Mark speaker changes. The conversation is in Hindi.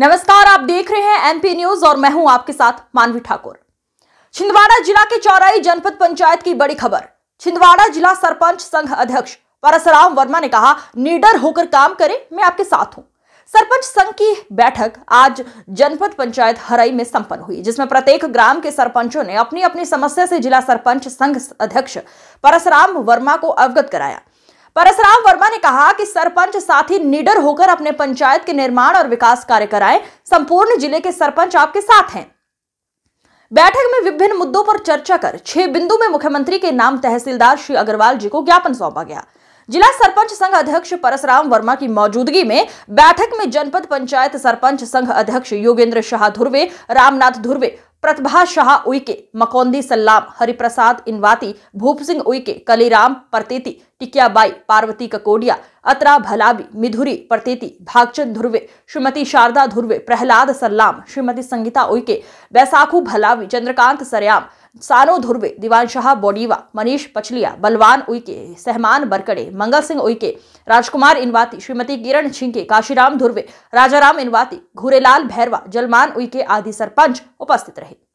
Speaker 1: नमस्कार आप देख रहे हैं एमपी न्यूज और मैं हूं आपके साथ मानवी ठाकुर छिंदवाड़ा जिला के चौराई जनपद पंचायत की बड़ी खबर छिंदवाड़ा जिला सरपंच संघ अध्यक्ष परसराम वर्मा ने कहा निडर होकर काम करें मैं आपके साथ हूं सरपंच संघ की बैठक आज जनपद पंचायत हराई में संपन्न हुई जिसमें प्रत्येक ग्राम के सरपंचों ने अपनी अपनी समस्या से जिला सरपंच संघ अध्यक्ष परसराम वर्मा को अवगत कराया परसराम वर्मा ने कहा कि सरपंच साथी निडर होकर अपने पंचायत के निर्माण और विकास कार्य कराए संपूर्ण जिले के सरपंच आपके साथ हैं बैठक में विभिन्न मुद्दों पर चर्चा कर छह बिंदु में मुख्यमंत्री के नाम तहसीलदार श्री अग्रवाल जी को ज्ञापन सौंपा गया जिला सरपंच संघ अध्यक्ष परसराम वर्मा की मौजूदगी में बैठक में जनपद पंचायत सरपंच संघ अध्यक्ष योगेंद्र शाह धुर्वे रामनाथ धुर्वे प्रतिभा शाह उइके मकौंदी सल्लाम हरिप्रसाद इनवाती भूप सिंह उइके कलीराम प्रतीति टिकियाबाई पार्वती ककोडिया अतरा भलाबी मिधुरी प्रतीति भागचंद धुर्वे श्रीमती शारदा धुर्वे प्रहलाद सल्लाम श्रीमती संगीता उइके बैसाखू भलावी चंद्रकांत सरयाम सानो धुर्वे दीवान शाह बोडीवा मनीष पचलिया बलवान उइके सहमान बरकड़े मंगल सिंह उइके राजकुमार इनवाती श्रीमती किरण छिंके काशीराम धुर्वे राजाराम इनवाती घूरेलाल भैरवा जलमान उइके आदि सरपंच उपस्थित रहे